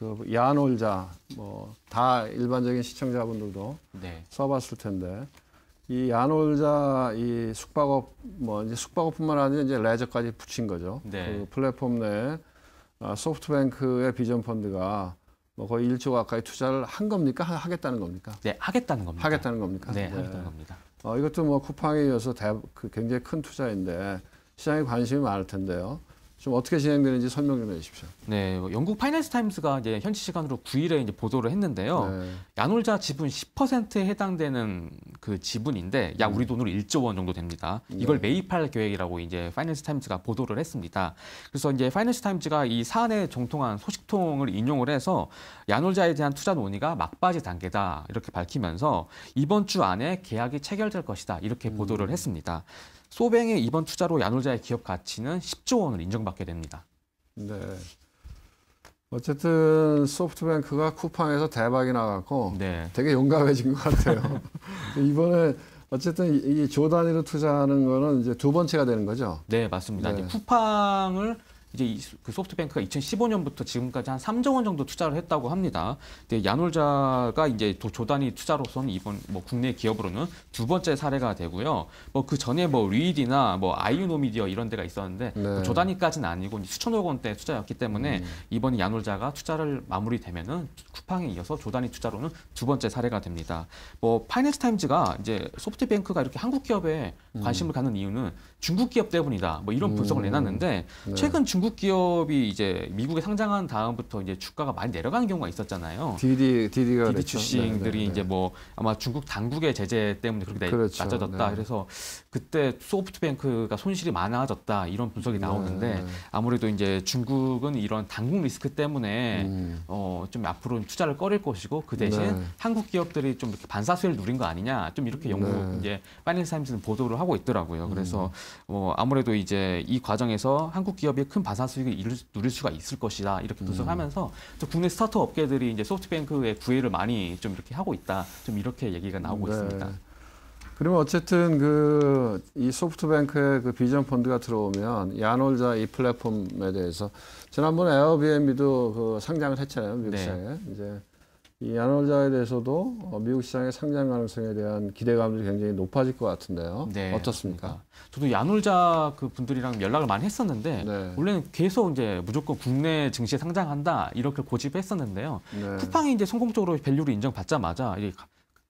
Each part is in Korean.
그 야놀자 뭐 다 일반적인 시청자분들도 네. 써봤을 텐데 이 야놀자 이 숙박업 뭐 이제 숙박업뿐만 아니라 이제 레저까지 붙인 거죠. 네. 그 플랫폼 내에 아, 소프트뱅크의 비전 펀드가 뭐 거의 1조 가까이 투자를 한 겁니까? 하, 겠다는 겁니까? 네, 하겠다는 겁니다. 하겠다는 겁니까? 네, 네. 하겠다는 겁니다. 어, 이것도 뭐 쿠팡에 이어서 대, 그 굉장히 큰 투자인데 시장에 관심이 많을 텐데요. 좀 어떻게 진행되는지 설명 좀 해주십시오. 네, 영국 파이낸스 타임스가 이제 현지 시간으로 9일에 이제 보도를 했는데요. 네. 야놀자 지분 10%에 해당되는 그 지분인데 야 우리 음. 돈으로 1조 원 정도 됩니다. 네. 이걸 네. 매입할 계획이라고 이제 파이낸스 타임스가 보도를 했습니다. 그래서 이제 파이낸스 타임스가 이 사안에 정통한 소식통을 인용을 해서 야놀자에 대한 투자 논의가 막바지 단계다 이렇게 밝히면서 이번 주 안에 계약이 체결될 것이다 이렇게 음. 보도를 음. 했습니다. 소뱅의 이번 투자로 야놀자의 기업 가치는 10조 원을 인정받게 됩니다. 네. 어쨌든 소프트뱅크가 쿠팡에서 대박이 나갖고 네. 되게 용감해진 것 같아요. 이번에 어쨌든 이조 단위로 투자하는 거는 이제 두 번째가 되는 거죠. 네, 맞습니다. 네. 쿠팡을 이제 그 소프트뱅크가 2015년부터 지금까지 한 3조 원 정도 투자를 했다고 합니다. 근데 야놀자가 이제 조단위 투자로서는 이번 뭐 국내 기업으로는 두 번째 사례가 되고요. 뭐 그 전에 뭐 리이디나 뭐 아이유노미디어 이런 데가 있었는데 네. 그 조단위까지는 아니고 수천억 원대 투자였기 때문에 음. 이번 야놀자가 투자를 마무리되면은 쿠팡에 이어서 조단위 투자로는 두 번째 사례가 됩니다. 뭐 파이낸스 타임즈가 이제 소프트뱅크가 이렇게 한국 기업에 관심을 음. 갖는 이유는 중국 기업 때문이다. 뭐 이런 분석을 음. 내놨는데 네. 최근 중 중국 기업이 이제 미국에 상장한 다음부터 이제 주가가 많이 내려간 경우가 있었잖아요. 디디 DD가 DD 출신들이 네, 네, 이제 네. 뭐 아마 중국 당국의 제재 때문에 그렇게 그렇죠. 낮아졌다. 네. 그래서 그때 소프트뱅크가 손실이 많아졌다 이런 분석이 네, 나오는데 아무래도 이제 중국은 이런 당국 리스크 때문에 음. 어, 좀 앞으로 투자를 꺼릴 것이고 그 대신 한국 기업들이 좀 이렇게 반사 수를 누린 거 아니냐 좀 이렇게 영국 이제 파이낸스 타임스는 보도를 하고 있더라고요. 그래서 음. 뭐 아무래도 이제 이 과정에서 한국 기업이 큰 반사 수익을 누릴 수가 있을 것이다 이렇게 분석하면서 음. 국내 스타트업 업계들이 이제 소프트뱅크에 구애를 많이 좀 이렇게 하고 있다 좀 이렇게 얘기가 나오고 네. 있습니다. 그러면 어쨌든 그 이 소프트뱅크의 그 비전 펀드가 들어오면 야놀자 이 플랫폼에 대해서 지난번 에어비앤비도 그 상장을 했잖아요 미국에 네. 이제 이 야놀자에 대해서도 어, 미국 시장의 상장 가능성에 대한 기대감이 굉장히 높아질 것 같은데요. 네, 어떻습니까? 저도 야놀자 그 분들이랑 연락을 많이 했었는데 네. 원래는 계속 이제 무조건 국내 증시에 상장한다 이렇게 고집했었는데요. 네. 쿠팡이 이제 성공적으로 밸류를 인정받자마자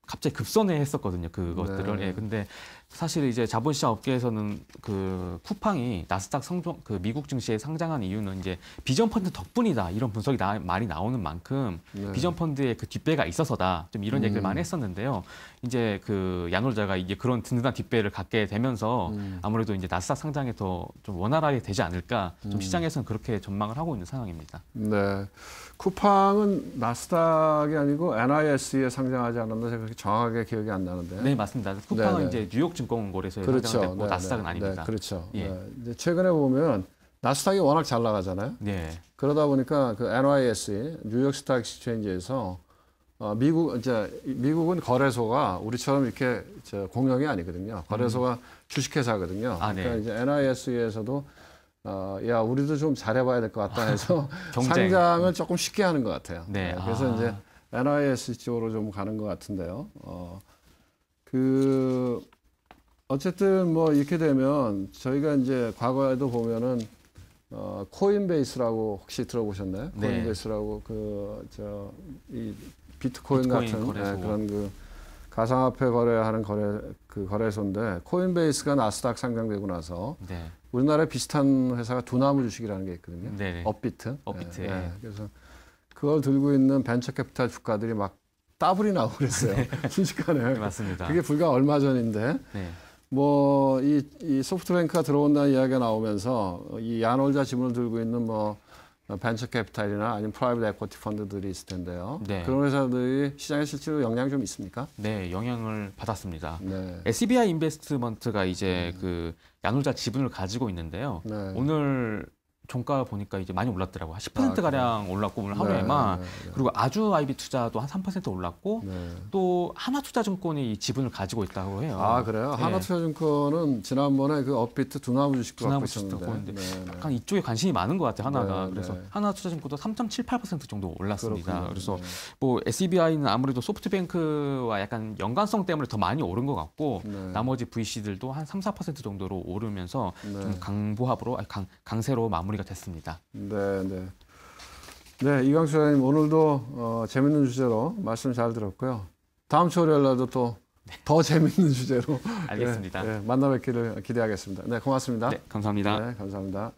갑자기 급선회했었거든요. 그것들을. 네. 예, 근데 사실 이제 자본시장 업계에서는 그 쿠팡이 나스닥 성종 그 미국 증시에 상장한 이유는 이제 비전 펀드 덕분이다 이런 분석이 나, 많이 나오는 만큼 네. 비전 펀드의 그 뒷배가 있어서다 좀 이런 음. 얘기를 많이 했었는데요. 이제 그 야놀자가 이제 그런 든든한 뒷배를 갖게 되면서 음. 아무래도 이제 나스닥 상장에 더 좀 원활하게 되지 않을까 좀 음. 시장에서는 그렇게 전망을 하고 있는 상황입니다. 네, 쿠팡은 나스닥이 아니고 NIS에 상장하지 않았나 제가 그렇게 정확하게 기억이 안 나는데. 네 맞습니다. 쿠팡은 네네. 이제 뉴욕 증권거래소에 그렇죠. 상장됐고 네, 네, 나스닥은 네, 아닙니다. 네, 그렇죠. 예. 네. 최근에 보면 나스닥이 워낙 잘 나가잖아요. 네. 그러다 보니까 그 NYSE 뉴욕 스타 익스체인지에서 어, 미국 이제 미국은 거래소가 우리처럼 이렇게 저 공영이 아니거든요. 거래소가 음. 주식회사거든요. 아, 네. 그러니까 이제 NYSE에서도 어, 야 우리도 좀 잘해봐야 될 것 같다 해서 상장을 조금 쉽게 하는 것 같아요. 네. 그래서 아. 이제 NIS 쪽으로 좀 가는 것 같은데요. 어, 그 어쨌든 뭐 이렇게 되면 저희가 이제 과거에도 보면은 어, 코인베이스라고 혹시 들어보셨나요? 네. 코인베이스라고 그 저 이 비트코인, 비트코인, 같은 네, 그런 그 가상화폐 거래하는 거래 그 거래소인데 코인베이스가 나스닥 상장되고 나서 네. 우리나라에 비슷한 회사가 두나무 주식이라는 게 있거든요. 네, 네. 업비트. 업비트. 네, 네, 그래서 그걸 들고 있는 벤처캐피탈 주가들이 막 따블이 나오고 그랬어요. 네. 순식간에. 맞습니다. 그게 불과 얼마 전인데. 뭐, 이, 이 소프트뱅크가 들어온다는 이야기가 나오면서 이 야놀자 지분을 들고 있는 뭐, 벤처 캐피탈이나 아니면 프라이빗 에코티 펀드들이 있을 텐데요. 네. 그런 회사들이 시장에 실제로 영향이 좀 있습니까? 네, 영향을 받았습니다. 네. SBI 인베스트먼트가 이제 네. 그 야놀자 지분을 가지고 있는데요. 네. 오늘 종가 보니까 이제 많이 올랐더라고요. 10% 아, 가량 아, 올랐고 오늘 하루에만 네 네, 네, 네, 그리고 아주 IB 투자도 한 3% 올랐고 네. 또 하나투자증권이 지분을 가지고 있다고 해요. 아 그래요? 하나투자증권은 지난번에 그 업비트 두나무 주식도 두나무 갖고 있었는데 약간 이쪽에 관심이 많은 것 같아요. 하나가 그래서 하나투자증권도 3.78% 정도 올랐습니다. 그렇군요. 그래서 뭐 SBI는 아무래도 소프트뱅크와 약간 연관성 때문에 더 많이 오른 것 같고 나머지 VC들도 한 3, 4% 정도로 오르면서 좀 강보합으로 강, 강세로 마무리. 정리가 됐습니다. 네, 네. 네, 이광수 회장님 오늘도 어, 재밌는 주제로 말씀 잘 들었고요. 다음 주 월요일 날도 또더 네. 재밌는 주제로 알겠습니다. 네, 네, 만나 뵙기를 기대하겠습니다. 네, 고맙습니다. 네, 감사합니다. 네, 감사합니다.